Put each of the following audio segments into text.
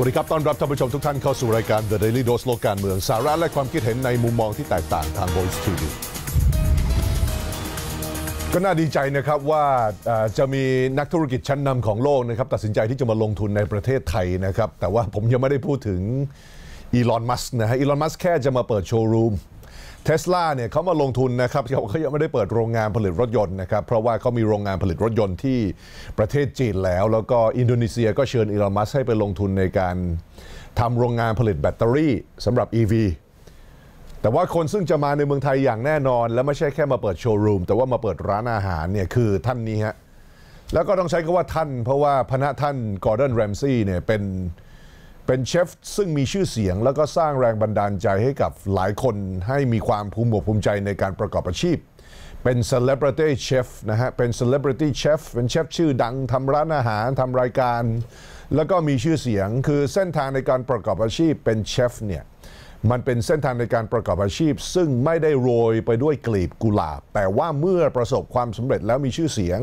วัสดีครับ ต้อนรับท่านผู้ชมทุกท่านเข้าสู่รายการ The Daily Dose โลกการเมือง สาระและความคิดเห็นในมุมมองที่แตกต่างทาง Voice t ีก็น่าดีใจนะครับว่าจะมีนักธุรกิจชั้นนำของโลกนะครับ ตัดสินใจที่จะมาลงทุนในประเทศไทยนะครับ แต่ว่าผมยังไม่ได้พูดถึงอีลอนมัสนะฮะ อีลอนมัสแค่จะมาเปิดโชว์รูมเทสลาเนี่ยเขามาลงทุนนะครับเขาเขายังไม่ได้เปิดโรงงานผลิตรถยนต์นะครับ เพราะว่าเขามีโรงงานผลิตรถยนต์ที่ประเทศจีนแล้ว แล้วก็อินโดนีเซียก็เชิญอีลอนมัสให้ไปลงทุนในการทำโรงงานผลิตแบตเตอรี่สำหรับ EV แต่ว่าคนซึ่งจะมาในเมืองไทยอย่างแน่นอน และไม่ใช่แค่มาเปิดโชว์รูมแต่ว่ามาเปิดร้านอาหารเนี่ยคือท่านนี้ฮะแล้วก็ต้องใช้คำว่าท่าน เพราะว่าพนะท่านกอร์เดนแรมซี่เนี่ยเป็นเป็นเชฟซึ่งมีชื่อเสียงแล้วก็สร้างแรงบันดาลใจให้กับหลายคน ให้มีความภูมิอกภูมิใจในการประกอบอาชีพ เป็นเซเลบริตี้เชฟนะฮะเป็นเซเลบริตี้เชฟเป็นเชฟชื่อดังทำร้านอาหารทำรายการ แล้วก็มีชื่อเสียงคือเส้นทางในการประกอบอาชีพเป็นเชฟเนี่ยมันเป็นเส้นทางในการประกอบอาชีพ ซึ่งไม่ได้โรยไปด้วยกลีบกุหลาบแต่ว่าเมื่อประสบความสำเร็จแล้วมีชื่อเสียง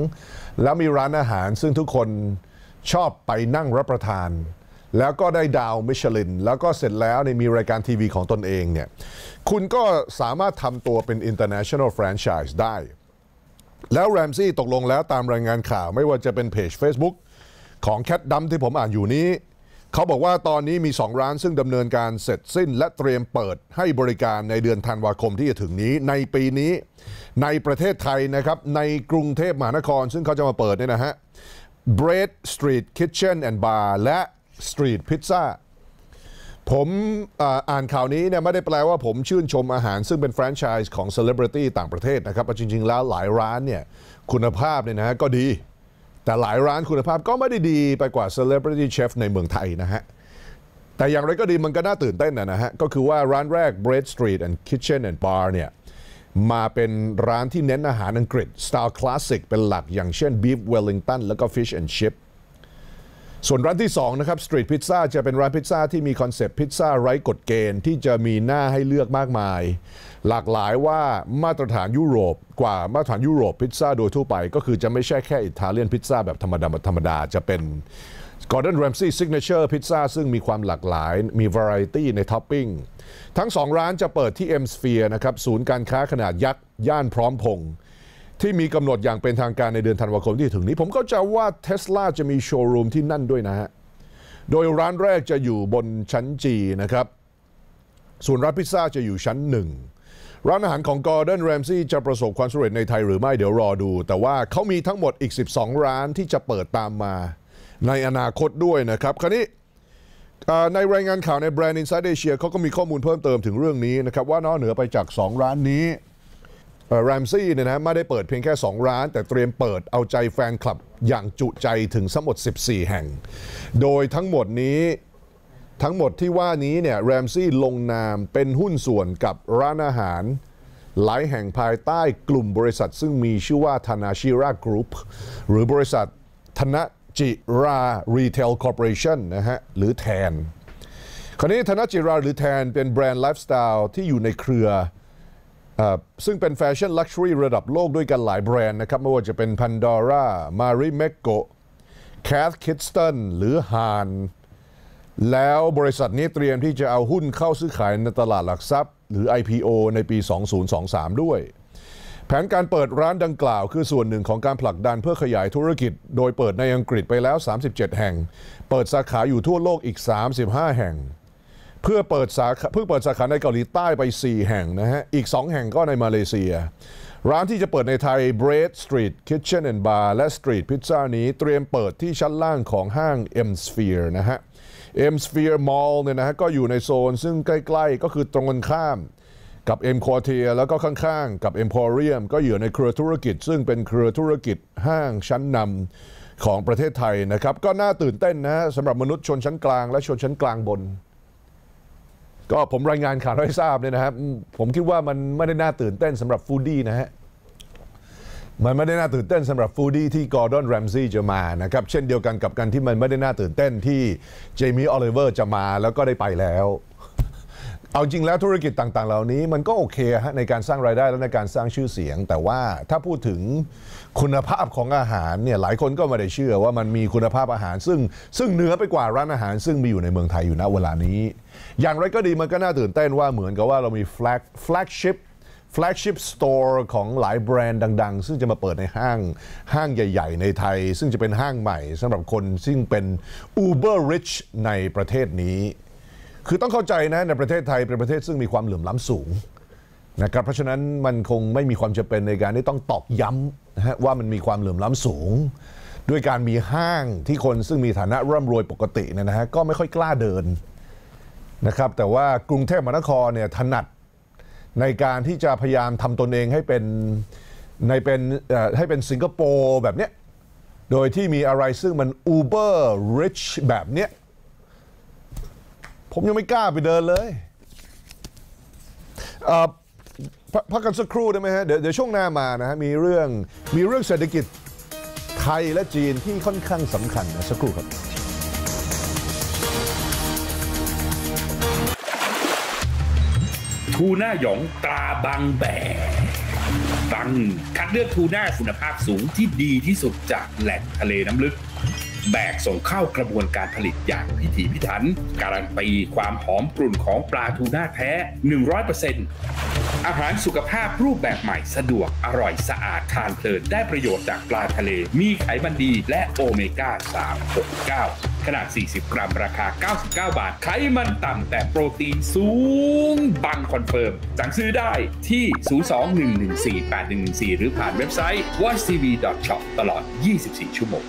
แล้วมีร้านอาหาร ซึ่งทุกคนชอบไปนั่งรับประทานแล้วก็ได้ดาวมิชลินแล้วก็เสร็จแล้ว ในมีรายการทีวีของตนเองเนี่ยคุณก็สามารถทำตัวเป็น international franchise ได้ แล้วแรมซี่ตกลงแล้วตามรายงานข่าวไม่ว่าจะเป็นเพจ Facebook ของแคทดัมที่ผมอ่านอยู่นี้เขาบอกว่าตอนนี้มี 2 ร้านซึ่งดำเนินการเสร็จสิ้นและเตรียมเปิดให้บริการในเดือนธันวาคมที่จะถึงนี้ ในปีนี้ ในประเทศไทยนะครับในกรุงเทพมหานคร ซึ่งเขาจะมาเปิดเนี่ยนะฮะ Bread Street Kitchen and Bar และสตรีทพิซซ่าผมอ่านข่าวนี้เนี่ยไม่ได้แปลว่าผมชื่นชมอาหารซึ่งเป็นแฟรนไชส์ของเซเลบริตี้ต่างประเทศนะครับจริงๆแล้วหลายร้านเนี่ยคุณภาพเนี่ยนะก็ดี แต่หลายร้านคุณภาพก็ไม่ได้ดีไปกว่าเซเลบริตี้เชฟในเมืองไทยนะฮะ แต่อย่างไรก็ดีมันก็น่าตื่นเต้นนะฮะก็คือว่าร้านแรก Bread Street and Kitchen and Bar เนี่ยมาเป็นร้านที่เน้นอาหารอังกฤษสไตล์คลาสสิกเป็นหลักอย่างเช่น Beef Wellington แล้วก็ Fish and Chip ส่วนร้านที่ 2 นะครับสตรีทพิซซ่าจะเป็นร้านพิซซ่าที่มีคอนเซปต์พิซซ่าไร้กฎเกณฑ์ที่จะมีหน้าให้เลือกมากมาย หลากหลายว่ามาตรฐานยุโรปกว่ามาตรฐานยุโรปพิซซ่าโดยทั่วไป ก็คือจะไม่ใช่แค่อิตาเลียนพิซซ่าแบบธรรมดาธรรมดาจะเป็นกอร์ดนแรมซี่ซิกเนเจอร์พิซซ่าซึ่งมีความหลากหลาย มีวาไรตี้ในท็อปปิ้งทั้ง 2 ร้านจะเปิดที่เอ็มสเฟียร์นะครับศูนย์การค้าขนาดยักษ์ย่านพร้อมพงษ์ที่มีกำหนดอย่างเป็นทางการในเดือนธันวาคมที่ถึงนี้ ผมก็จะว่าเทสลาจะมีโชว์รูมที่นั่นด้วยนะฮะ โดยร้านแรกจะอยู่บนชั้นจีนะครับส่วนร้านพิซซ่าจะอยู่ชั้นหนึ่ง ร้านอาหารของกอร์เดนแรมซี่จะประสบความสำเร็จในไทยหรือไม่เดี๋ยวรอดู แต่ว่าเขามีทั้งหมดอีก 12 ร้านที่จะเปิดตามมา ในอนาคตด้วยนะครับคราวนี้ในรายงานข่าวในแบรนด์ Inside Asia เขาก็มีข้อมูลเพิ่มเติมถึงเรื่องนี้นะครับว่านอกเหนือไปจาก 2 ร้านนี้แรมซี่เนี่ยนะไม่ได้เปิดเพียงแค่ 2 ร้าน แต่เตรียมเปิดเอาใจแฟนคลับ อย่างจุใจถึงทั้งหมด14 แห่ง โดยทั้งหมดนี้ทั้งหมดที่ว่านี้เนี่ยแรมซี่ลงนามเป็นหุ้นส่วนกับร้านอาหาร หลายแห่งภายใต้กลุ่มบริษัทซึ่งมีชื่อว่าธนาชิรากรุ๊ปหรือบริษัทธนจิรา รีเทลคอร์ปอเรชั่นนะฮะหรือแทนคราวนี้ธนจิราหรือแทนเป็นแบรนด์ไลฟ์สไตล์ที่อยู่ในเครือซึ่งเป็นแฟชั่นลักชัวรี่ระดับโลกด้วยกันหลายแบรนด์นะครับไม่ว่าจะเป็น Pandora, Mari m e ก o c a t h k i d s t o n หรือฮานแล้วบริษัทนี้เตรียมที่จะเอาหุ้นเข้าซื้อขายในตลาดหลักทรัพย์หรือ IPO ในปี 2023 ด้วย แผนการเปิดร้านดังกล่าวคือส่วนหนึ่งของการผลักดันเพื่อขยายธุรกิจ โดยเปิดในอังกฤษไปแล้ว 37 แห่ง เปิดสาขาอยู่ทั่วโลกอีก35แห่งเพื่อเปิดสาขาเพื่อเปิดสาขาในเกาหลีใต้ไป 4 แห่งนะฮะ อีก 2 แห่งก็ในมาเลเซีย ร้านที่จะเปิดในไทย Bread Street Kitchen and Bar และ Street Pizza นี้เตรียมเปิดที่ชั้นล่างของห้าง M Sphere นะฮะ M Sphere Mall เนี่ยนะฮะก็อยู่ในโซนซึ่งใกล้ๆ ก็คือตรงกันข้าม กับ M Quartier แล้วก็ข้าง ๆ กับ Emporium ก็อยู่ในเครือธุรกิจ ซึ่งเป็นเครือธุรกิจห้างชั้นนำของประเทศไทยนะครับ ก็น่าตื่นเต้นนะฮะสำหรับมนุษย์ชนชั้นกลาง และชนชั้นกลางบนก็ผมรายงานข่าวให้ทราบเนี่ยนะครับ ผมคิดว่ามันไม่ได้น่าตื่นเต้นสำหรับฟูดี้นะฮะมันไม่ได้น่าตื่นเต้นสำหรับฟูดี้ที่กอร์ดอนแรมซี่จะมานะครับเช่นเดียวกันกับการที่มันไม่ได้น่าตื่นเต้นที่เจมี่ออลิเวอร์จะมาแล้วก็ได้ไปแล้ว เอาจริงแล้วธุรกิจต่างๆ เหล่านี้ มันก็โอเคฮะในการสร้างรายได้และในการสร้างชื่อเสียง แต่ว่าถ้าพูดถึงคุณภาพของอาหารเนี่ยหลายคนก็ไม่ได้เชื่อว่ามันมีคุณภาพอาหาร ซึ่งซึ่งเหนือไปกว่าร้านอาหาร ซึ่งมีอยู่ในเมืองไทยอยู่ณเวลานี้อย่างไรก็ดีมันก็น่าตื่นเต้นว่าเหมือนกับว่าเรามีแฟลกแฟลกชิพแฟลกชิพสโตร์ของหลายแบรนด์ดัง ๆ ซึ่งจะมาเปิดในห้าง ห้างใหญ่ ๆ ในไทย ซึ่งจะเป็นห้างใหม่สำหรับคนซึ่งเป็น Uber Rich ในประเทศนี้ คือต้องเข้าใจนะในประเทศไทย เป็นประเทศซึ่งมีความเหลื่อมล้ำสูงนะครับเพราะฉะนั้นมันคงไม่มีความจำเป็นในการที่ต้องตอกย้ำนะฮะว่ามันมีความเหลื่อมล้ำสูง ด้วยการมีห้างที่คนซึ่งมีฐานะร่ำรวยปกตินะฮะก็ไม่ค่อยกล้าเดินนะครับ แต่ว่ากรุงเทพมหานครเนี่ย ถนัดในการที่จะพยายามทำตนเองให้เป็น ในเป็นให้เป็นสิงคโปร์แบบเนี้ยโดยที่มีอะไรซึ่งมันอูเบอร์ริชแบบเนี้ยผมยังไม่กล้าไปเดินเลยพักกันสักครู่ได้ไหมฮะ เดี๋ยวช่วงหน้ามานะฮะ มีเรื่องมีเรื่องเศรษฐกิจไทยและจีนที่ค่อนข้างสำคัญนะ สักครู่ครับทูน่าหยองตราบางแบบังคัดเลือกทูน่าคุณภาพสูงที่ดีที่สุดจากแหล่งทะเลน้ำลึก แบกส่งเข้ากระบวนการผลิตอย่างพิถีพิถันการันตีความหอมกรุ่นของปลาทูน่าแท้100%อาหารสุขภาพรูปแบบใหม่สะดวกอร่อยสะอาดทานเพลินได้ประโยชน์จากปลาทะเลมีไขมันดี และโอเมก้า369ขนาด 40 กรัม ราคา 99 บาท ไขมันต่ำ แต่โปรตีนสูงบังคอนเฟิร์มสั่งซื้อได้ที่ 021148114 หรือผ่านเว็บไซต์ w a t c h t v s h o p ตลอด 24 ชั่วโมง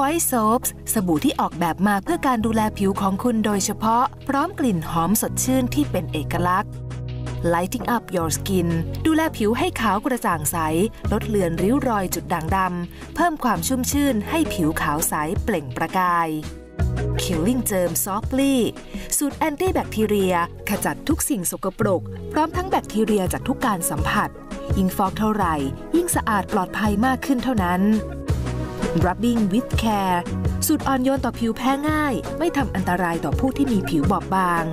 Voice Soaps สบู่ที่ออกแบบมาเพื่อการดูแลผิวของคุณโดยเฉพาะ พร้อมกลิ่นหอมสดชื่นที่เป็นเอกลักษณ์ Lighting Up Your Skin ดูแลผิวให้ขาวกระจ่างใส ลดเลือนริ้วรอยจุดด่างดำเพิ่มความชุ่มชื่นให้ผิวขาวใสเปล่งประกาย Killing Germ Softly สูตรแอนตี้แบคทีเรีย ขจัดทุกสิ่งสกปรก พร้อมทั้งแบคทีเรียจากทุกการสัมผัสยิ่งฟอกเท่าไหร่ ยิ่งสะอาดปลอดภัยมากขึ้นเท่านั้น Rubbing with Care สูตรอ่อนโยนต่อผิวแพ้ง่าย ไม่ทำอันตรายต่อผู้ที่มีผิวบอบบาง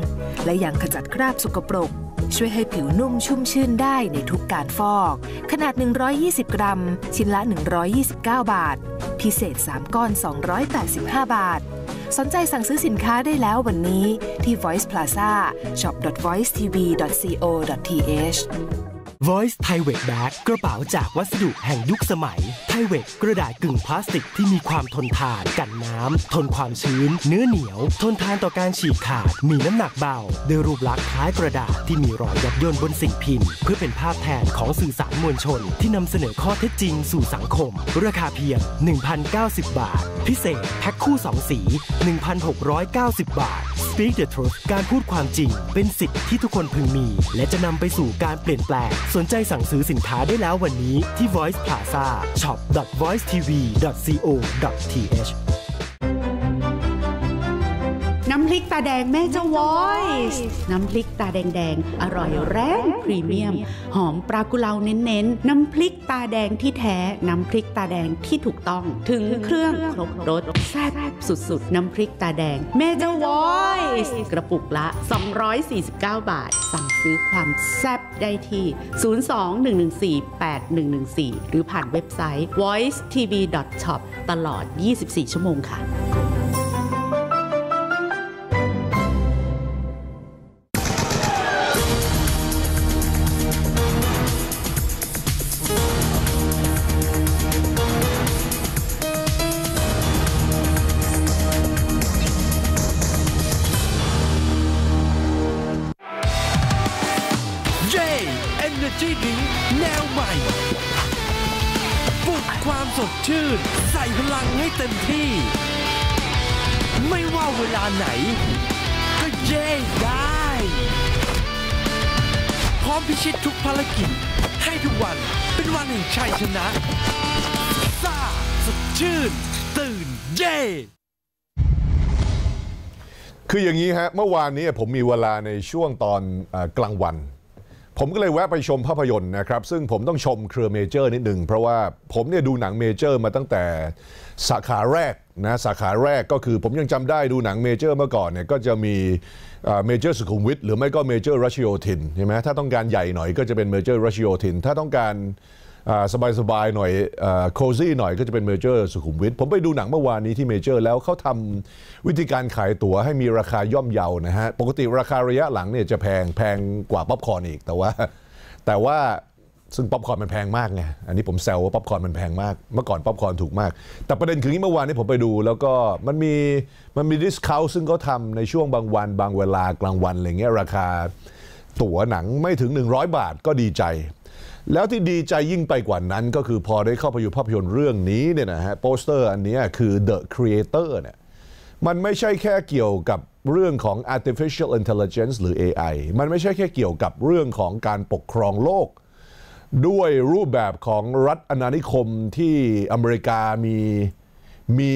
และยังขจัดคราบสกปรก ช่วยให้ผิวนุ่มชุ่มชื่นได้ในทุกการฟอก ขนาด 120 กรัม ชิ้นละ 129 บาท พิเศษ 3 ก้อน 285 บาท สนใจสั่งซื้อสินค้าได้แล้ววันนี้ ที่ Voice Plaza shop.voicetv.co.th Voice t h a i w e Bag กกระเป๋าจากวัสดุแห่งยุคสมัย t ไท i ว e กระดาษกึ่งพลาสติก ที่มีความทนทานกันน้ำ ทนความชื้น เนื้อเหนียว ทนทานต่อการฉีกขาด มีน้ำหนักเบาด้วยรูปลักษณ์คล้ายกระดาษที่มีรอยยับย่นบนสิ่งพิมพ์เพื่อเป็นภาพแทนของสื่อสารมวลชน ที่นำเสนอข้อเท็จจริง สู่สังคม ราคาเพียง1,090บาท พิเศษแพ็คคู่2สี1,690บาท Speak the Truth การพูดความจริงเป็นสิทธิ์ที่ทุกคนพึงมี และจะนำไปสู่การเปลี่ยนแปลงสนใจสั่งซื้อสินค้าได้แล้ววันนี้ที่ voice plaza shop voice tv co th ริกตาแดงแม่เจ้าวอยน้ำพริกตาแดงๆอร่อยแรงพรีเมียมหอมปลากุเลาเน้นๆ น้ำพริกตาแดงที่แท้ น้ำพริกตาแดงที่ถูกต้องถึงเครื่องครบรสแซ่บสุดๆ น้ำพริกตาแดงแม่เจ้าวอยกระปุกละ 249 บาท สั่งซื้อความแซ่บได้ที่ 021148114 หรือผ่านเว็บไซต์ voicetv.shop ตลอด 24 ชั่วโมงค่ะคืออย่างนี้ฮะเมื่อวานนี้ผมมีเวลาในช่วงตอนกลางวัน ผมก็เลยแวะไปชมภาพยนตร์นะครับซึ่งผมต้องชมเครือเมเจอร์นิดหนึ่งเพราะว่าผมเนี่ยดูหนังเมเจอร์ มาตั้งแต่สาขาแรกนะสาขาแรกก็คือผมยังจำได้ดูหนังเมเจอร์เมื่อก่อนเนี่ยก็จะมีเมเจอร์สุขุมวิทหรือไม่ก็เมเจอร์รัชโยธินใช่ไหมถ้าต้องการใหญ่หน่อยก็จะเป็นเมเจอร์รัชโยธินถ้าต้องการสบายๆหน่อย โคซี่ หน่อยก็จะเป็นเมเจอร์สุขุมวิทผมไปดูหนังเมื่อวานนี้ที่เมเจอร์แล้วเขาทำวิธีการขายตั๋วให้มีราคาย่อมเยานะฮะ ปกติราคาระยะหลังเนี่ยจะแพงแพงกว่าป๊อปคอร์นอีกแต่ว่า แต่ว่า ซึ่งป๊อปคอร์นมันแพงมากไง อันนี้ผมแซวว่าป๊อปคอร์นมันแพงมาก เมื่อก่อนป๊อปคอร์นถูกมาก แต่ประเด็นคือเมื่อวานนี้ผมไปดูแล้วก็มันมีมันมีดิสคาวซึ่งเขาทาในช่วงบางวัน บางเวลากลางวันอะไรเงี้ยราคาตั๋วหนังไม่ถึง 100 บาทก็ดีใจแล้วที่ดีใจยิ่งไปกว่านั้นก็คือพอได้เข้าไปอยู่ภาพยนตร์เรื่องนี้เนี่ยนะฮะโปสเตอร์อันนี้คือ The Creator เนี่ยมันไม่ใช่แค่เกี่ยวกับเรื่องของ artificial intelligence หรือ AI มันไม่ใช่แค่เกี่ยวกับเรื่องของการปกครองโลก ด้วยรูปแบบของรัฐอนานิคมที่อเมริกามีมี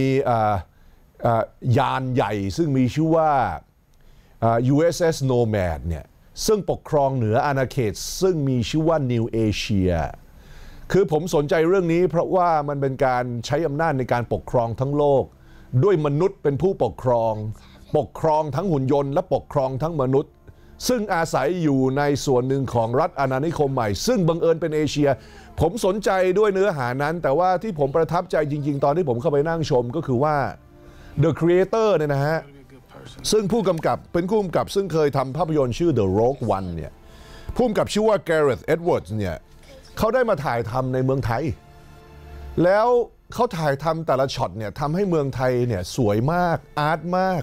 ยานใหญ่ ซึ่งมีชื่อว่า USS Nomad เนี่ยซึ่งปกครองเหนืออาณาเขตซึ่งมีชื่อว่านิวเอเชียคือผมสนใจเรื่องนี้ เพราะว่ามันเป็นการใช้อำนาจในการปกครองทั้งโลก ด้วยมนุษย์เป็นผู้ปกครอง ปกครองทั้งหุ่นยนต์และปกครองทั้งมนุษย์ ซึ่งอาศัยอยู่ในส่วนหนึ่งของรัฐอาณานิคมใหม่ ซึ่งบังเอิญเป็นเอเชีย ผมสนใจด้วยเนื้อหานั้น แต่ว่าที่ผมประทับใจจริง ๆตอนที่ผมเข้าไปนั่งชมก็คือว่า The Creator เนี่ยนะฮะซึ่งผู้กำกับเป็นผู้กำกับซึ่งเคยทำภาพยนตร์ชื่อ The Rogue One เนี่ยผู้กำกับชื่อว่า Gareth Edwards เนี่ยเขาได้มาถ่ายทำในเมืองไทย แล้วเขาถ่ายทำแต่ละช็อตเนี่ยทำให้เมืองไทยเนี่ยสวยมาก อาร์ตมาก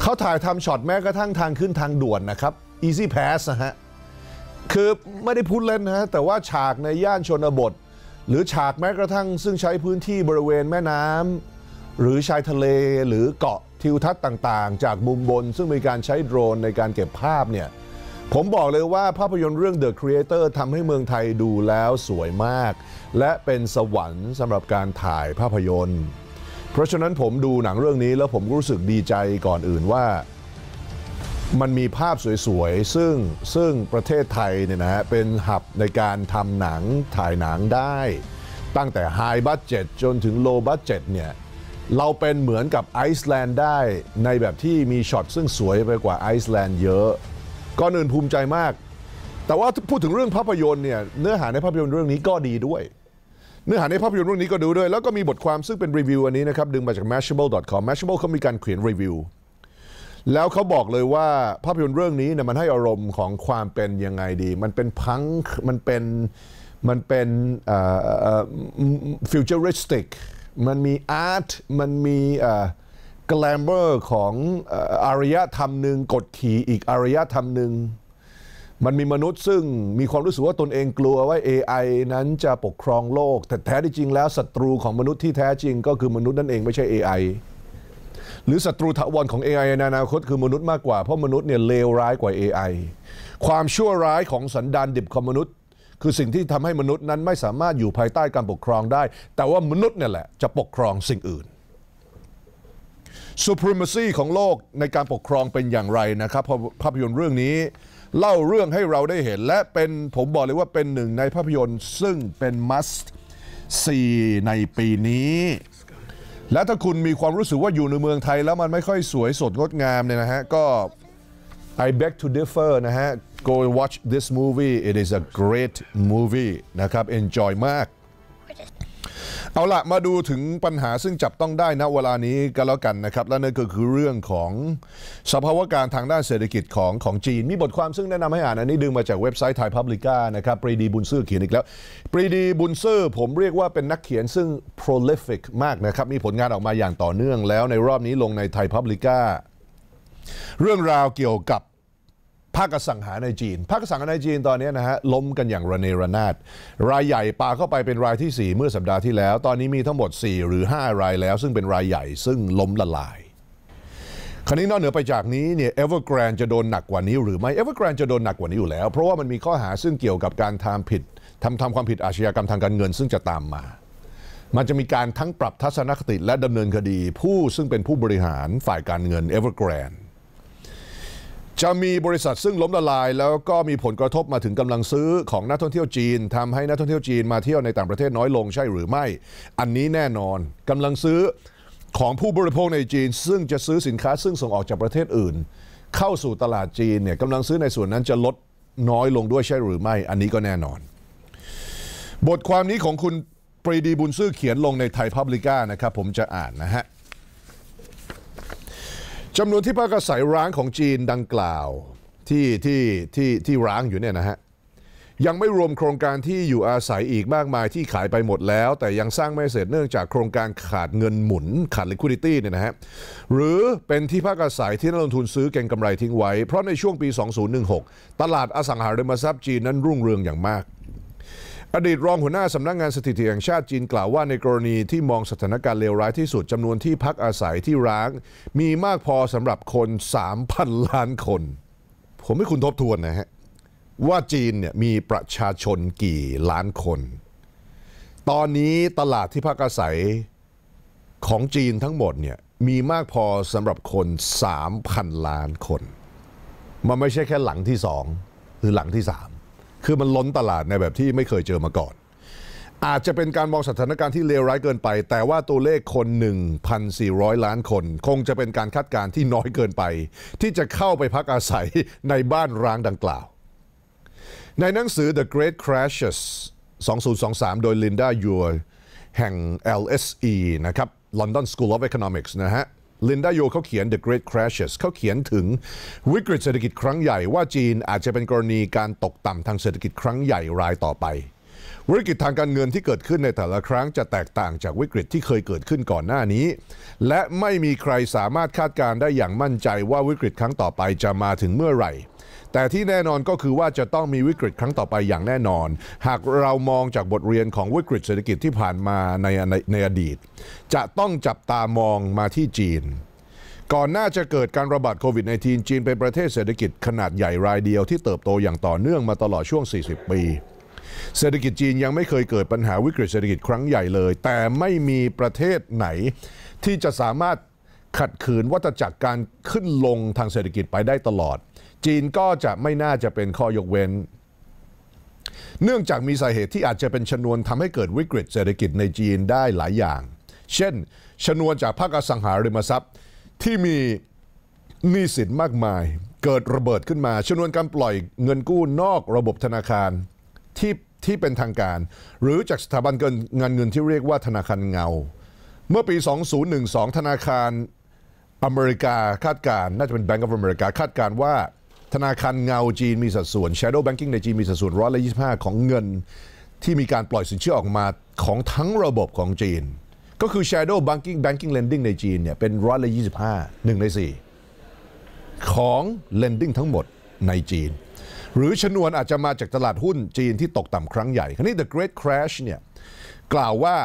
เขาถ่ายทำช็อตแม้กระทั่งทางขึ้นทางด่วนนะครับ Easy Pass นะฮะคือไม่ได้พูดเล่นนะ แต่ว่าฉากในย่านชนบท หรือฉากแม้กระทั่งซึ่งใช้พื้นที่บริเวณแม่น้ำหรือชายทะเลหรือเกาะทิวทัศน์ต่างๆ จากมุมบน ซึ่งมีการใช้โดรนในการเก็บภาพเนี่ยผมบอกเลยว่าภาพยนตร์เรื่อง The Creator ทำให้เมืองไทยดูแล้วสวยมาก และเป็นสวรรค์สำหรับการถ่ายภาพยนตร์ เพราะฉะนั้นผมดูหนังเรื่องนี้แล้วผมรู้สึกดีใจก่อนอื่นว่ามันมีภาพสวยๆ ซึ่งซึ่งประเทศไทยเนี่ยนะฮะเป็นหับในการทำหนังถ่ายหนังได้ ตั้งแต่ไฮบัตเจ็ตจนถึงโลบัตเจ็ตเนี่ยเราเป็นเหมือนกับไอซ์แลนด์ได้ในแบบที่มีช็อตซึ่งสวยไปกว่าไอซ์แลนด์เยอะก็เนินภูมิใจมาก แต่ว่าพูดถึงเรื่องภาพยนตร์เนี่ย เนื้อหาในภาพยนตร์เรื่องนี้ก็ดีด้วย เนื้อหาในภาพยนตร์เรื่องนี้ก็ดูด้วย แล้วก็มีบทความซึ่งเป็นรีวิวอันนี้นะครับ ดึงมาจาก mashable.com mashable เขามีการเขียนรีวิวแล้วเขาบอกเลยว่าภาพยนตร์เรื่องนี้เนี่ยมันให้อารมณ์ของความเป็นยังไงดี มันเป็นพังมันเป็นมันเป็นฟิวเจอริสติก uh, มันมีอาร์ตมันมีแกลมเบอร์ของอารยธรรมหนึ่งกดขี่อีกอารยธรรมหนึ่งมันมีมนุษย์ซึ่งมีความรู้สึกว่าตนเองกลัวว่า AI นั้นจะปกครองโลก แต่แท้ที่จริงแล้วศัตรูของมนุษย์ที่แท้จริง ก็คือมนุษย์นั่นเองไม่ใช่ AI หรือศัตรูถาวรของ AI ในอนาคตคือมนุษย์มากกว่าเพราะมนุษย์เนี่ยเลวร้ายกว่า AI ความชั่วร้ายของสันดานดิบของมนุษย์คือสิ่งที่ทำให้มนุษย์นั้นไม่สามารถอยู่ภายใต้การปกครองได้ แต่ว่ามนุษย์เนี่ยแหละ จะปกครองสิ่งอื่น supremacy ของโลกในการปกครองเป็นอย่างไรนะครับภาพยนตร์เรื่องนี้ เล่าเรื่องให้เราได้เห็นและเป็นผมบอกเลยว่าเป็นหนึ่งในภาพยนตร์ ซึ่งเป็น must 4ในปีนี้ และถ้าคุณมีความรู้สึกว่าอยู่ในเมืองไทยแล้วมันไม่ค่อยสวยสดงดงามเนี่ยนะฮะ ก็ I beg to differ นะฮะ go and watch this movie it is a great movie นะครับ enjoy มาก เอาละมาดูถึงปัญหาซึ่งจับต้องได้นะเวลานี้กันแล้วกันนะครับ และนั่นก็คือเรื่องของสภาวะการทางด้านเศรษฐกิจของของจีน มีบทความซึ่งแนะนำให้อ่าน อันนี้ดึงมาจากเว็บไซต์ไทยพับลิก้า นะครับ ปรีดีบุญซื่อเขียนอีกแล้ว ปรีดีบุญซื่อผมเรียกว่าเป็นนักเขียนซึ่ง prolific มากนะครับ มีผลงานออกมาอย่างต่อเนื่องแล้วในรอบนี้ลงในไทยพับลิก้า เรื่องราวเกี่ยวกับภาคสังหาในจีน ภาคสังหาในจีนตอนนี้นะฮะล้มกันอย่างระเนระนาดรายใหญ่ปาเข้าไปเป็นรายที่ 4 เมื่อสัปดาห์ที่แล้ว ตอนนี้มีทั้งหมด 4 หรือ 5 รายแล้ว ซึ่งเป็นรายใหญ่ซึ่งล้มละลายครานี้นอกเหนือไปจากนี้เนี่ยเอเวอร์แกรนจะโดนหนักกว่านี้หรือไม่เอเวอร์แกรนจะโดนหนักกว่านี้อยู่แล้วเพราะว่ามันมีข้อหาซึ่งเกี่ยวกับการทำผิดทำทำความผิดอาชญากรรมทางการเงินซึ่งจะตามมา มันจะมีการทั้งปรับทัศนคติและดำเนินคดี ผู้ซึ่งเป็นผู้บริหารฝ่ายการเงินเอเวอร์แกรนจะมีบริษัทซึ่งล้มละลาย แล้วก็มีผลกระทบมาถึงกำลังซื้อของนักท่องเที่ยวจีน ทำให้นักท่องเที่ยวจีน มาเที่ยวในต่างประเทศน้อยลงใช่หรือไม่ อันนี้แน่นอนกำลังซื้อของผู้บริโภคในจีน ซึ่งจะซื้อสินค้าซึ่งส่งออกจากประเทศอื่น เข้าสู่ตลาดจีนเนี่ยกำลังซื้อในส่วนนั้นจะลดน้อยลงด้วยใช่หรือไม่ อันนี้ก็แน่นอน บทความนี้ของคุณปรีดีบุญซื่อเขียนลงในไทยพับลิก้านะครับผมจะอ่านนะฮะจำนวนที่พักอาศัยร้างของจีนดังกล่าวที่ที่ที่ที่ร้างอยู่เนี่ยนะฮะ ยังไม่รวมโครงการที่อยู่อาศัยอีกมากมายที่ขายไปหมดแล้ว แต่ยังสร้างไม่เสร็จเนื่องจากโครงการขาดเงินหมุนขาด liquidity เนี่ยนะฮะหรือเป็นที่พักอาศัยที่นักลงทุนซื้อเก็งกำไรทิ้งไว้เพราะในช่วงปี 2016 ตลาดอสังหาริมทรัพย์จีนนั้นรุ่งเรืองอย่างมากอดีตรองหัวหน้าสำนักงงานสถิติแห่งชาติจีนกล่าวว่าในกรณีที่มองสถานการณ์เลวร้ายที่สุดจำนวนที่พักอาศัยที่ร้าง มีมากพอสำหรับคน 3,000 ล้านคน ผมให้คุณทบทวนนะฮะว่าจีนเนี่ยมีประชาชนกี่ล้านคน ตอนนี้ตลาดที่พักอาศัยของจีนทั้งหมดเนี่ยมีมากพอสำหรับคน 3,000 ล้านคน มันไม่ใช่แค่หลังที่สองหรือหลังที่สามคือมันล้นตลาดในแบบที่ไม่เคยเจอมาก่อน อาจจะเป็นการมองสถานการณ์ที่เลวร้ายเกินไป แต่ว่าตัวเลขคน 1,400 ล้านคน คงจะเป็นการคาดการณ์ที่น้อยเกินไป ที่จะเข้าไปพักอาศัยในบ้านร้างดังกล่าว ในหนังสือ The Great Crashes 2023 โดยลินดายร์แห่ง LSE นะครับ London School of Economics นะฮะลินดาโยเขาเขียน The Great Crashes เขาเขียนถึงวิกฤตเศรษฐกิจครั้งใหญ่ว่าจีนอาจจะเป็นกรณีการตกต่ำทางเศรษฐกิจครั้งใหญ่รายต่อไป วิกฤตทางการเงินที่เกิดขึ้นในแต่ละครั้งจะแตกต่างจากวิกฤตที่เคยเกิดขึ้นก่อนหน้านี้ และไม่มีใครสามารถคาดการได้อย่างมั่นใจว่าวิกฤตครั้งต่อไปจะมาถึงเมื่อไหร่แต่ที่แน่นอนก็คือว่าจะต้องมีวิกฤตครั้งต่อไปอย่างแน่นอน หากเรามองจากบทเรียนของวิกฤตเศรษฐกิจที่ผ่านมาในในอดีต จะต้องจับตามองมาที่จีน ก่อนหน้าจะเกิดการระบาดโควิด -19 จีนเป็นประเทศเศรษฐกิจขนาดใหญ่รายเดียว ที่เติบโตอย่างต่อเนื่องมาตลอดช่วง 40 ปี เศรษฐกิจจีนยังไม่เคยเกิดปัญหาวิกฤตเศรษฐกิจครั้งใหญ่เลย แต่ไม่มีประเทศไหน ที่จะสามารถขัดขืนวัฏจักรการขึ้นลงทางเศรษฐกิจไปได้ตลอดจีน ก็จะไม่น่าจะเป็นข้อยกเว้น เนื่องจากมีสาเหตุที่อาจจะเป็นชนวนทำให้เกิดวิกฤตเศรษฐกิจในจีนได้หลายอย่าง เช่น ชนวนจากภาคอสังหาริมทรัพย์ ที่มีหนี้สินมากมาย เกิดระเบิดขึ้นมา ชนวนการปล่อยเงินกู้นอกระบบธนาคารที่ที่เป็นทางการ หรือจากสถาบันเงินเงินที่เรียกว่าธนาคารเงา เมื่อปี2012ธนาคารอเมริกาคาดการ น่าจะเป็น Bank of America คาดการว่าธนาคารเงาจีนมีสัดส่วน Shadow Banking ในจีนมีสัดส่วนร้อยละยีของเงินที่มีการปล่อยสินเชื่อออกมาของทั้งระบบของจีน ก็คือ Shadow Banking Banking Lending ในจีนเนี่ยเป็นร้อยละยี่สิบห้าหนึ่งในสี่ของ Lending ทั้งหมดในจีน หรือชนวนอาจจะมาจากตลาดหุ้นจีนที่ตกต่ำครั้งใหญ่คราวนี้ The Great Crash เนี่ย กล่าวว่า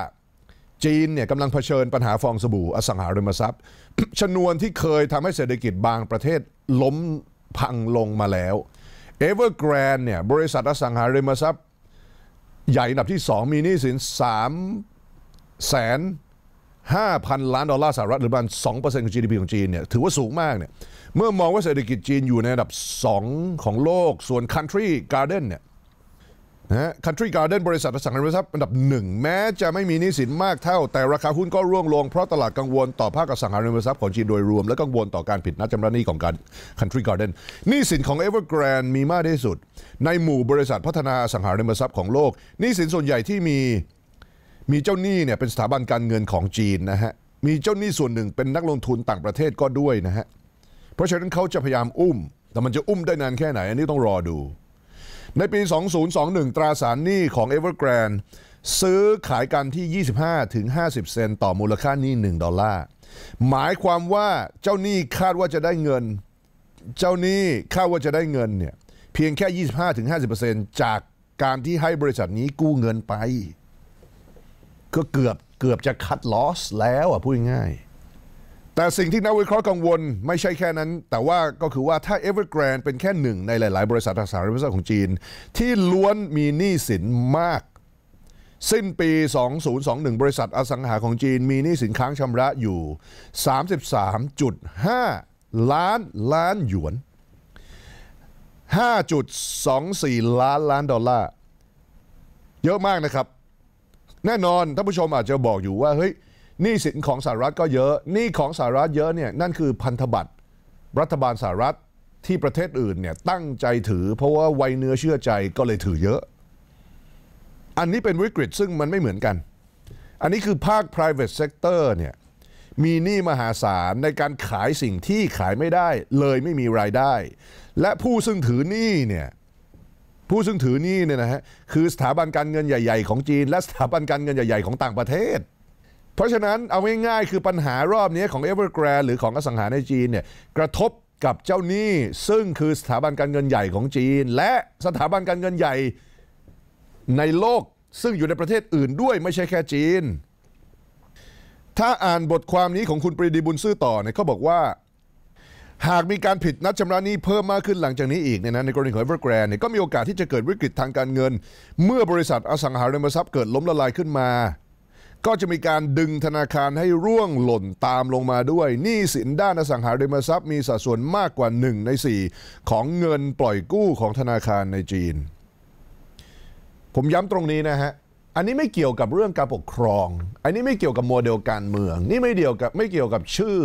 จีนเนี่ยกำลังเผชิญปัญหาฟองสบู่อสังหาริมทรัพย์ ชนวนที่เคยทำให้เศรษฐกิจบางประเทศล้มพังลงมาแล้ว Evergrande เนี่ยบริษัทอสังหาริมทรัพย์ ใหญ่อันดับที่ 2 มีหนี้สิน 3 แสน5,000ล้านดอลลาร์สหรัฐหรือประมาณ2%ของ GDP ของจีนเนี่ยถือว่าสูงมากเนี่ยเมื่อมองว่าเศรษฐกิจจีนอยู่ในอันดับ 2 ของโลกส่วน Country Garden เนี่ยนะคันทรีการ์เด้นบริษัทอสังหาริมทรัพย์อันดับหนึ่งแม้จะไม่มีนิสินมากเท่า แต่ราคาหุ้นก็ร่วงลงเพราะตลาดกังวลต่อภาคอสังหาริมทรัพย์ของจีนโดยรวมและกังวลต่อการผิดนัดชำระหนี้ของการคันทรีการ์เด้นนิสินของ Evergrande มีมากที่สุด ในหมู่บริษัทพัฒนาอสังหาริมทรัพย์ของโลกนิสินส่วนใหญ่ที่มีมีเจ้าหนี้เนี่ยเป็นสถาบันการเงินของจีนนะฮะมีเจ้าหนี้ส่วนหนึ่งเป็นนักลงทุนต่างประเทศก็ด้วยนะฮะเพราะฉะนั้นเขาจะพยายามอุ้ม แต่มันจะอุ้มได้นานแค่ไหนอันนี้ต้องรอดูในปี 2021 ตราสารหนี้ของ Evergrande ซื้อขายกันที่ 25 ถึง 50 เซนต์ต่อมูลค่าหนี้1ดอลลาร์ หมายความว่าเจ้าหนี้คาดว่าจะได้เงิน เจ้าหนี้คาดว่าจะได้เงินเนี่ยเพียงแค่ 25 ถึง 50 จากการที่ให้บริษัทนี้กู้เงินไป ก็เกือบเกือบจะคัดลอสแล้วอ่ะพูดง่ายๆแต่สิ่งที่นักวิเคราะห์กังวลไม่ใช่แค่นั้น แต่ว่าก็คือว่าถ้า Evergrande เป็นแค่หนึ่งในหลาย ๆ บริษัทอสังหาริมทรัพย์ของจีน ที่ล้วนมีหนี้สินมาก สิ้นปี 2021 บริษัทอสังหาของจีนมีหนี้สินค้างชำระอยู่ 33.5 ล้านล้านหยวน 5.24 ล้านล้านดอลลาร์เยอะมากนะครับ แน่นอนท่านผู้ชมอาจจะบอกอยู่ว่าเฮ้ยหนี้สินของสหรัฐก็เยอะ หนี้ของสหรัฐเยอะเนี่ยนั่นคือพันธบัตร รัฐบาลสหรัฐ ที่ประเทศอื่นเนี่ยตั้งใจถือเพราะว่า ไวเนื้อเชื่อใจก็เลยถือเยอะ อันนี้เป็นวิกฤตซึ่งมันไม่เหมือนกัน อันนี้คือภาค private sector เนี่ยมีหนี้มหาศาล ในการขายสิ่งที่ขายไม่ได้เลยไม่มีรายได้ และผู้ซึ่งถือหนี้เนี่ยผู้ซึ่งถือหนี้เนี่ยนะฮะคือสถาบันการเงินใหญ่ ๆ ของจีน และสถาบันการเงินใหญ่ๆของต่างประเทศเพราะฉะนั้นเอาง่ายๆ คือปัญหารอบนี้ของ Evergrande หรือของอสังหาในจีนเนี่ยกระทบกับเจ้าหนี้ ซึ่งคือสถาบันการเงินใหญ่ของจีน และสถาบันการเงินใหญ่ในโลกซึ่งอยู่ในประเทศอื่นด้วยไม่ใช่แค่จีน ถ้าอ่านบทความนี้ของคุณปรีดีบุญซื่อต่อเนี่ยเขาบอกว่า หากมีการผิดนัดชำระหนี้เพิ่มมากขึ้นหลังจากนี้อีกเนี่ยนะในกรณีของเอเวอร์แกรนเนี่ยก็มีโอกาสที่จะเกิดวิกฤตทางการเงิน เมื่อบริษัทอสังหาริมทรัพย์เกิดล้มละลายขึ้นมาก็จะมีการดึงธนาคารให้ร่วงหล่นตามลงมาด้วยหนี้สินด้านอสังหาริมทรัพย์มีสัดส่วนมากกว่า1ใน4ของเงินปล่อยกู้ของธนาคารในจีน ผมย้ำตรงนี้นะฮะ อันนี้ไม่เกี่ยวกับเรื่องการปกครอง อันนี้ไม่เกี่ยวกับโมเดลการเมือง นี่ไม่เกี่ยวกับไม่เกี่ยวกับชื่อ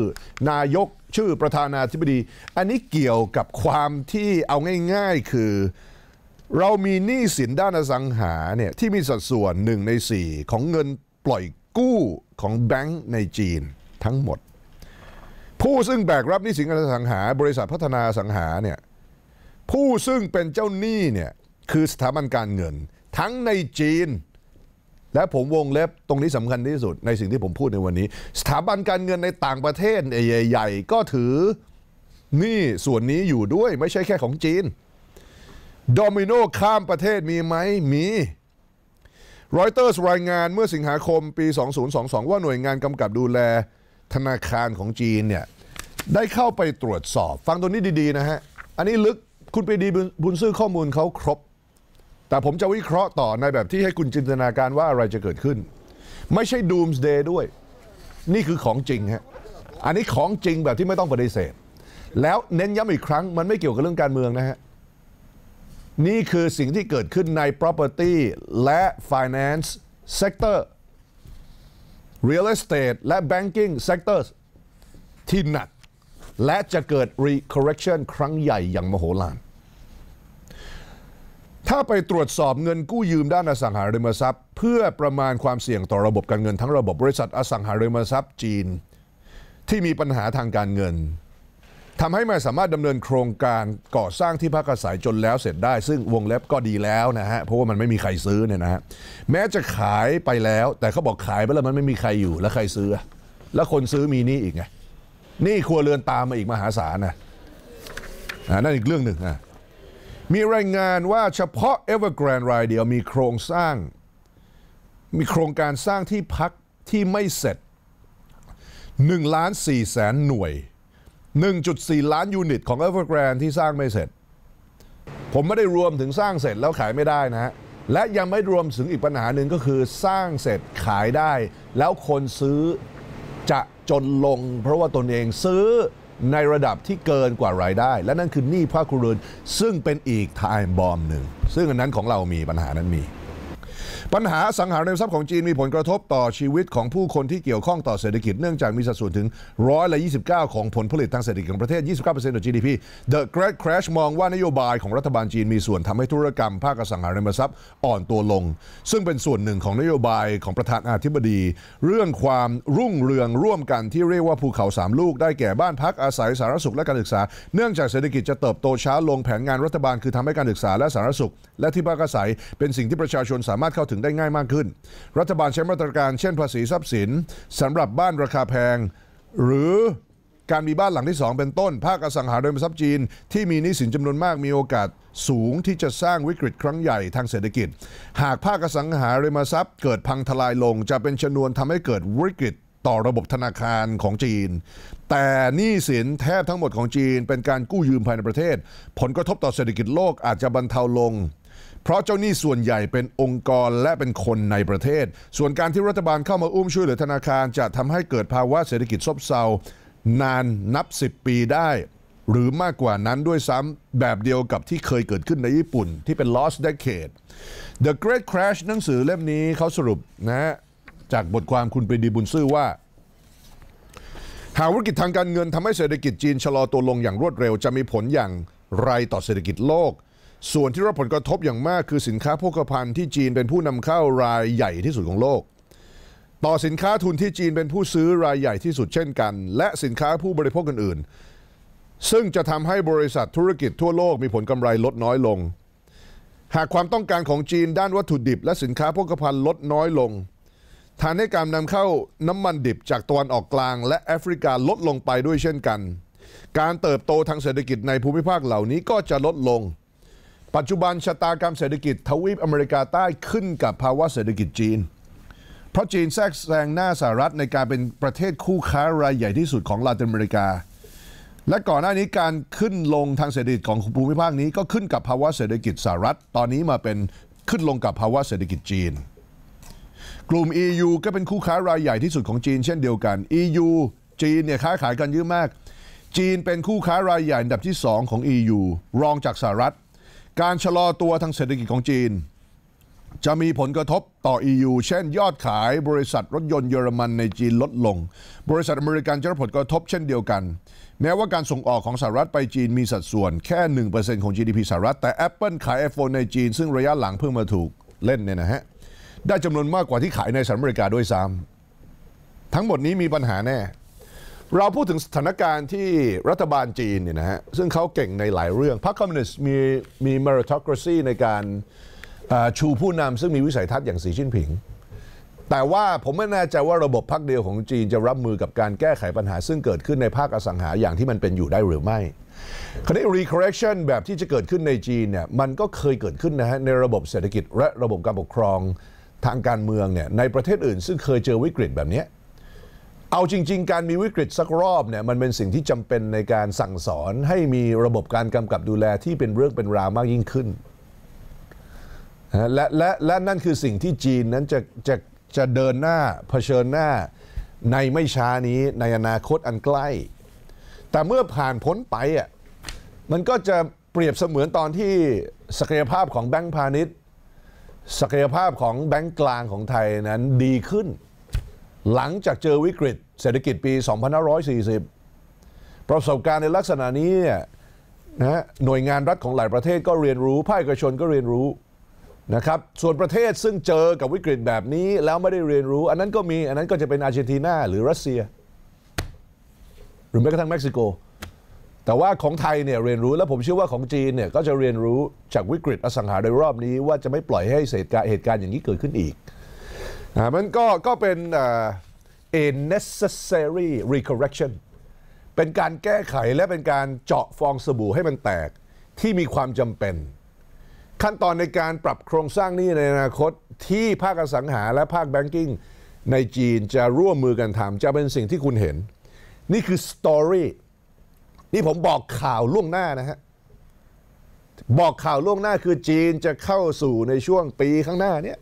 นายกชื่อประธานาธิบดี อันนี้เกี่ยวกับความที่เอาง่ายๆ คือ เรามีหนี้สินด้านอสังหาเนี่ยที่มีสัดส่วน1ใน 4 ของเงินปล่อยกู้ของแบงก์ในจีนทั้งหมด ผู้ซึ่งแบกรับหนี้สินอสังหาบริษัทพัฒนาสังหาเนี่ยผู้ซึ่งเป็นเจ้าหนี้เนี่ยคือสถาบันการเงิน ทั้งในจีน และผมวงเล็บตรงนี้สำคัญที่สุดในสิ่งที่ผมพูดในวันนี้ สถาบันการเงินในต่างประเทศใหญ่ๆก็ถือหนี้ส่วนนี้อยู่ด้วยไม่ใช่แค่ของจีน โดมิโนข้ามประเทศมีไหมมีรอยเตอร์สรายงานเมื่อสิงหาคมปี 2022 ว่าหน่วยงานกำกับดูแลธนาคารของจีนเนี่ยได้เข้าไปตรวจสอบ ฟังตัวนี้ดี ๆ นะฮะ อันนี้ลึกคุณไปดีบุญซื้อข้อมูลเขาครบ แต่ผมจะวิเคราะห์ต่อในแบบที่ให้คุณจินตนาการว่าอะไรจะเกิดขึ้น ไม่ใช่ดูมส์เดย์ด้วย นี่คือของจริงฮะอันนี้ของจริงแบบที่ไม่ต้องปฏิเสธแล้วเน้นย้ำอีกครั้ง มันไม่เกี่ยวกับเรื่องการเมืองนะฮะนี่คือสิ่งที่เกิดขึ้นใน property และ finance sector real estate และ banking sectors ที่หนัก และจะเกิด recorrection ครั้งใหญ่อย่างมโหฬารถ้าไปตรวจสอบเงินกู้ยืมด้านอสังหาริมทรัพย์ เพื่อประมาณความเสี่ยงต่อระบบการเงินทั้งระบบบริษัทอสังหาริมทรัพย์จีน ที่มีปัญหาทางการเงินทำให้ไม่สามารถดำเนินโครงการก่อสร้างที่พักอาศัยจนแล้วเสร็จได้ ซึ่งวงเล็บก็ดีแล้วนะฮะเพราะว่ามันไม่มีใครซื้อเนี่ยนะฮะแม้จะขายไปแล้ว แต่เขาบอกขายไปแล้วมันไม่มีใครอยู่แล้วใครซื้อ แล้วคนซื้อมีนี่อีกไงนี่ครัวเรือนตามมาอีกมหาศาลนะนั่นอีกเรื่องหนึ่งนะมีรายงานว่าเฉพาะ e v e r g r a n d รายเดียวมีโครงสร้าง มีโครงการสร้างที่พักที่ไม่เสร็จ1ล้าน4แสนหน่วย1.4 ล้าน ยูนิต ของ Evergrande ที่สร้างไม่เสร็จ ผมไม่ได้รวมถึงสร้างเสร็จแล้วขายไม่ได้นะฮะและยังไม่รวมถึงอีกปัญหาหนึ่งก็คือสร้างเสร็จขายได้ แล้วคนซื้อจะจนลงเพราะว่าตนเองซื้อในระดับที่เกินกว่ารายได้ และนั่นคือหนี้ภาคครัวเรือนซึ่งเป็นอีกไทม์บอมหนึ่งซึ่งอันนั้นของเรามีปัญหานั้นมีปัญหาสังหารในทรัพย์ของจีนมีผลกระทบต่อชีวิตของผู้คนที่เกี่ยวข้องต่อเศรษฐกิจเนื่องจากมีสัดส่วนถึงร้อยละ29 ของผลผลิตทางเศรษฐกิจของประเทศ29%ของ GDP The Great Crash มองว่านโยบายของรัฐบาลจีนมีส่วนทำให้ธุรกรรมภาคสังหารในทรัพย์อ่อนตัวลง ซึ่งเป็นส่วนหนึ่งของนโยบายของประธานาธิบดีเรื่องความรุ่งเรืองร่วมกันที่เรียกว่าภูเขาสามลูก ได้แก่บ้านพักอาศัยสารสุขและการศึกษาเนื่องจากเศรษฐกิจจะเติบโตช้าลงแผนงานรัฐบาลคือทำให้การศึกษาและสารสุขและที่พักอาศัยเป็นสิ่งที่ประชาชนสามารถเข้าถึงได้ง่ายมากขึ้น รัฐบาลใช้มาตรการเช่นภาษีทรัพย์สินสำหรับบ้านราคาแพง หรือการมีบ้านหลังที่ 2 เป็นต้นภาคอสังหาริมทรัพย์จีน ที่มีนิสินจำนวนมากมีโอกาสสูงที่จะสร้างวิกฤตครั้งใหญ่ทางเศรษฐกิจ หากภาคอสังหาริมทรัพย์ เกิดพังทลายลง จะเป็นชนวนทำให้เกิดวิกฤตต่อระบบธนาคารของจีน แต่หนี้สินแทบทั้งหมดของจีน เป็นการกู้ยืมภายในประเทศ ผลกระทบต่อเศรษฐกิจโลกอาจจะบรรเทาลงเพราะเจ้าหนี้ส่วนใหญ่เป็นองค์กรและเป็นคนในประเทศ ส่วนการที่รัฐบาลเข้ามาอุ้มช่วยเหลือธนาคารจะทำให้เกิดภาวะเศรษฐกิจซบเซานานนับ 10 ปีได้ หรือมากกว่านั้นด้วยซ้ำแบบเดียวกับที่เคยเกิดขึ้นในญี่ปุ่น ที่เป็น lost decade The Great Crash หนังสือเล่มนี้เขาสรุปนะะจากบทความคุณปรีดีบุญซื่อว่าหากวิกฤตทางการเงินทำให้เศรษฐกิจจีนชะลอตัวลงอย่างรวดเร็วจะมีผลอย่างไรต่อเศรษฐกิจโลกส่วนที่รับผลกระทบอย่างมากคือสินค้าโภคภัณฑ์ที่จีนเป็นผู้นำเข้ารายใหญ่ที่สุดของโลก ต่อสินค้าทุนที่จีนเป็นผู้ซื้อรายใหญ่ที่สุดเช่นกัน และสินค้าผู้บริโภคอื่นๆ ซึ่งจะทำให้บริษัทธุรกิจทั่วโลกมีผลกำไรลดน้อยลง หากความต้องการของจีนด้านวัตถุดิบและสินค้าโภคภัณฑ์ลดน้อยลง ฐานให้การนำเข้าน้ำมันดิบจากตะวันออกกลาง และแอฟริกาลดลงไปด้วยเช่นกัน การเติบโตทางเศรษฐกิจในภูมิภาคเหล่านี้ก็จะลดลงปัจจุบันชะตากรรมเศรษฐกิจทวีปอเมริกาใต้ขึ้นกับภาวะเศรษฐกิจจีน เพราะจีนแทรกแซงหน้าสหรัฐในการเป็นประเทศคู่ค้ารายใหญ่ที่สุดของลาตินอเมริกา และก่อนหน้านี้การขึ้นลงทางเศรษฐกิจของภูมิภาคนี้ก็ขึ้นกับภาวะเศรษฐกิจสหรัฐ ตอนนี้มาเป็นขึ้นลงกับภาวะเศรษฐกิจจีน กลุ่ม EU ก็เป็นคู่ค้ารายใหญ่ที่สุดของจีน เช่นเดียวกัน EU จีนเนี่ยค้าขายกันเยอะมาก จีนเป็นคู่ค้ารายใหญ่อันดับที่ 2 ของ EU รองจากสหรัฐการชะลอตัวทางเศรษฐกิจของจีน จะมีผลกระทบต่อ EU เช่น ยอดขายบริษัทรถยนต์เยอรมันในจีนลดลง บริษัทอเมริกันจะรับผลกระทบเช่นเดียวกัน แม้ว่าการส่งออกของสหรัฐไปจีนมีสัดส่วน แค่ 1%ของ GDP สหรัฐ แต่ Apple ขาย iPhone ในจีน ซึ่งระยะหลังเพิ่งมาถูกเล่นเนี่ยนะฮะได้จำนวนมากกว่าที่ขายในสหรัฐอเมริกาด้วยซ้ำทั้งหมดนี้มีปัญหาแน่เราพูดถึงสถานการณ์ที่รัฐบาลจีนเนี่ยนะฮะซึ่งเขาเก่งในหลายเรื่องพรรคคอมมิวนิสต์มีมี meritocracy ในการชูผู้นำซึ่งมีวิสัยทัศน์อย่างสีชิ้นผิง แต่ว่าผมไม่แน่ใจว่าระบบพรรคเดียวของจีนจะรับมือกับการแก้ไขปัญหา ซึ่งเกิดขึ้นในภาคอสังหาอย่างที่มันเป็นอยู่ได้หรือไม่คณะรีค recorrection แบบที่จะเกิดขึ้นในจีนเนี่ยมันก็เคยเกิดขึ้นนะฮะในระบบเศรษฐกิจและระบบการปกครองทางการเมืองเนี่ยในประเทศอื่นซึ่งเคยเจอวิกฤตแบบนี้เอาจริงๆการมีวิกฤตสักรอบเนี่ยมันเป็นสิ่งที่จำเป็นในการสั่งสอนให้มีระบบการกำกับดูแลที่เป็นเรื่องเป็นราวมากยิ่งขึ้นและและและนั่นคือสิ่งที่จีนนั้นจะจะจะเดินหน้าเผชิญหน้าในไม่ช้านี้ในอนาคตอันใกล้ แต่เมื่อผ่านพ้นไปอ่ะมันก็จะเปรียบเสมือนตอนที่ศักยภาพของแบงก์พาณิชย์ ศักยภาพของแบงก์กลางของไทยนั้นดีขึ้นหลังจากเจอวิกฤต เศรษฐกิจปี 2540 ประสบการณ์ในลักษณะนี้เนี่ยนะหน่วยงานรัฐของหลายประเทศก็เรียนรู้ ภาคเอกชนก็เรียนรู้นะครับ ส่วนประเทศซึ่งเจอกับวิกฤตแบบนี้แล้วไม่ได้เรียนรู้ อันนั้นก็มีอันนั้นก็จะเป็นอาร์เจนตินาหรือรัสเซีย หรือแม้กระทั่งเม็กซิโก แต่ว่าของไทยเนี่ยเรียนรู้และผมเชื่อว่าของจีนเนี่ยก็จะเรียนรู้จากวิกฤตอสังหาริย์รอบนี้ ว่าจะไม่ปล่อยให้เหตุการณ์อย่างนี้เกิดขึ้นอีกนะมันก็ก็เป็น a necessary recorrection เป็นการแก้ไขและเป็นการเจาะฟองสบู่ให้มันแตกที่มีความจำเป็น ขั้นตอนในการปรับโครงสร้างนี้ในอนาคตที่ภาคอสังหาและภาคแบงกิ้ง ในจีนจะร่วมมือกันทำจะเป็นสิ่งที่คุณเห็น นี่คือสตอรี่นี่ผมบอกข่าวล่วงหน้านะฮะ บอกข่าวล่วงหน้าคือจีนจะเข้าสู่ในช่วงปีข้างหน้าเนี้ย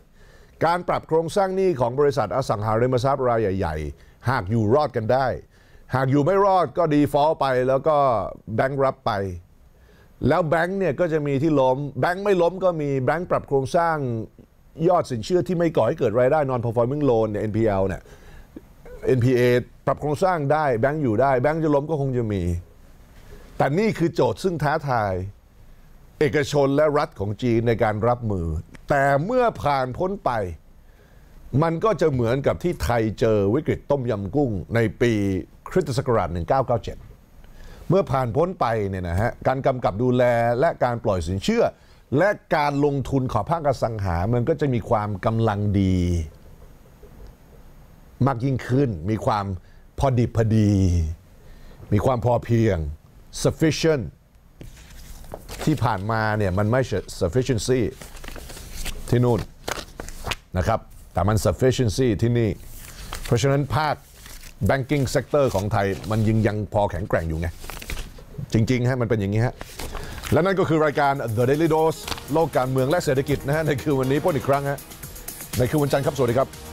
การปรับโครงสร้างหนี้ของบริษัทอสังหาริมทรัพย์รายใหญ่ ๆ หากอยู่รอดกันได้ หากอยู่ไม่รอดก็ดีฟอลไป แล้วก็แบงค์รับไป แล้วแบงค์เนี่ยก็จะมีที่ล้มแบงค์ไม่ล้มก็มีแบงค์ปรับโครงสร้างยอดสินเชื่อที่ไม่ก่อให้เกิดรายได้นอนพอฟอร์มิงโลนเนี่ย NPL เนี่ย NPA ปรับโครงสร้างได้แบงค์อยู่ได้แบงค์จะล้มก็คงจะมี แต่นี่คือโจทย์ซึ่งท้าทายเอกชนและรัฐของจีนในการรับมือแต่เมื่อผ่านพ้นไป มันก็จะเหมือนกับที่ไทยเจอวิกฤตต้มยำกุ้งในปีคริสตศักราช 1997 เมื่อผ่านพ้นไปเนี่ยนะฮะ การกำกับดูแลและการปล่อยสินเชื่อ และการลงทุนของภาคกสังหา มันก็จะมีความกำลังดี มากยิ่งขึ้น มีความพอดิบพอดี มีความพอเพียง sufficient ที่ผ่านมาเนี่ยมันไม่ sufficiency ที่นู่นนะครับแต่มัน sufficiency ที่นี่ เพราะฉะนั้นภาค banking sector ของไทยมันยังยังพอแข็งแกร่งอยู่ไง จริงๆ ฮะ มันเป็นอย่างนี้ฮะ และนั่นก็คือรายการ The Daily Dose โลกการเมืองและเศรษฐกิจนะฮะ ในคืนวันนี้พบอีกครั้งฮะ ในคืนวันจันทร์ครับ สวัสดีครับ